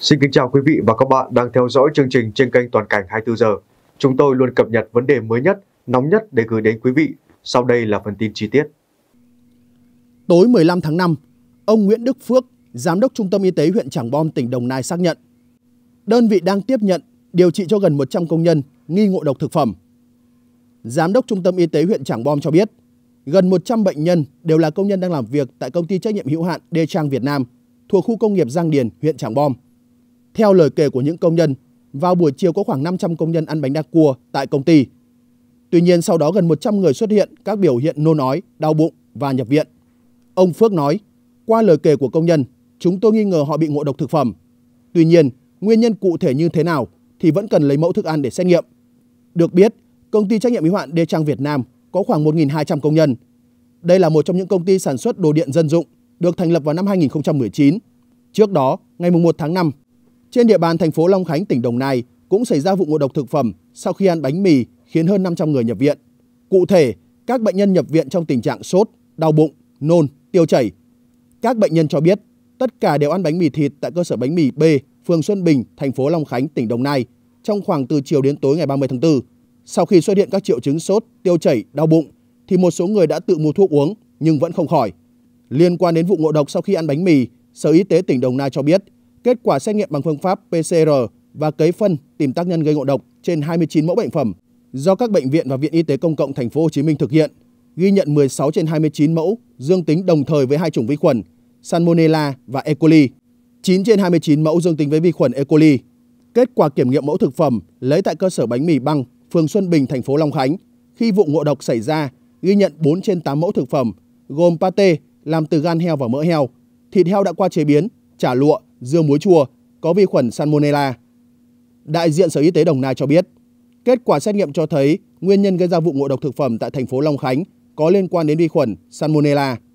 Xin kính chào quý vị và các bạn đang theo dõi chương trình trên kênh Toàn cảnh 24 giờ. Chúng tôi luôn cập nhật vấn đề mới nhất, nóng nhất để gửi đến quý vị. Sau đây là phần tin chi tiết. Tối 15 tháng 5, ông Nguyễn Đức Phước, Giám đốc Trung tâm Y tế huyện Trảng Bom, tỉnh Đồng Nai xác nhận đơn vị đang tiếp nhận điều trị cho gần 100 công nhân nghi ngộ độc thực phẩm. Giám đốc Trung tâm Y tế huyện Trảng Bom cho biết, gần 100 bệnh nhân đều là công nhân đang làm việc tại công ty trách nhiệm hữu hạn Đê Trang Việt Nam thuộc khu công nghiệp Giang Điền, huyện Trảng Bom. Theo lời kể của những công nhân, vào buổi chiều có khoảng 500 công nhân ăn bánh đa cua tại công ty. Tuy nhiên sau đó gần 100 người xuất hiện các biểu hiện nôn ói, đau bụng và nhập viện. Ông Phước nói, qua lời kể của công nhân, chúng tôi nghi ngờ họ bị ngộ độc thực phẩm. Tuy nhiên, nguyên nhân cụ thể như thế nào thì vẫn cần lấy mẫu thức ăn để xét nghiệm. Được biết, công ty trách nhiệm hữu hạn Đê Trang Việt Nam có khoảng 1.200 công nhân. Đây là một trong những công ty sản xuất đồ điện dân dụng được thành lập vào năm 2019. Trước đó, ngày 1 tháng 5, trên địa bàn thành phố Long Khánh, tỉnh Đồng Nai cũng xảy ra vụ ngộ độc thực phẩm sau khi ăn bánh mì khiến hơn 500 người nhập viện. Cụ thể, các bệnh nhân nhập viện trong tình trạng sốt, đau bụng, nôn, tiêu chảy. Các bệnh nhân cho biết tất cả đều ăn bánh mì thịt tại cơ sở bánh mì B, phường Xuân Bình, thành phố Long Khánh, tỉnh Đồng Nai trong khoảng từ chiều đến tối ngày 30 tháng 4. Sau khi xuất hiện các triệu chứng sốt, tiêu chảy, đau bụng thì một số người đã tự mua thuốc uống nhưng vẫn không khỏi. Liên quan đến vụ ngộ độc sau khi ăn bánh mì, Sở Y tế tỉnh Đồng Nai cho biết kết quả xét nghiệm bằng phương pháp PCR và cấy phân tìm tác nhân gây ngộ độc trên 29 mẫu bệnh phẩm do các bệnh viện và viện y tế công cộng thành phố Hồ Chí Minh thực hiện, ghi nhận 16 trên 29 mẫu dương tính đồng thời với hai chủng vi khuẩn Salmonella và E. coli, 9 trên 29 mẫu dương tính với vi khuẩn E. coli. Kết quả kiểm nghiệm mẫu thực phẩm lấy tại cơ sở bánh mì băng, phường Xuân Bình, thành phố Long Khánh, khi vụ ngộ độc xảy ra, ghi nhận 4 trên 8 mẫu thực phẩm, gồm pate làm từ gan heo và mỡ heo, thịt heo đã qua chế biến, chả lụa, dưa muối chua có vi khuẩn Salmonella. Đại diện Sở Y tế Đồng Nai cho biết, kết quả xét nghiệm cho thấy nguyên nhân gây ra vụ ngộ độc thực phẩm tại thành phố Long Khánh có liên quan đến vi khuẩn Salmonella.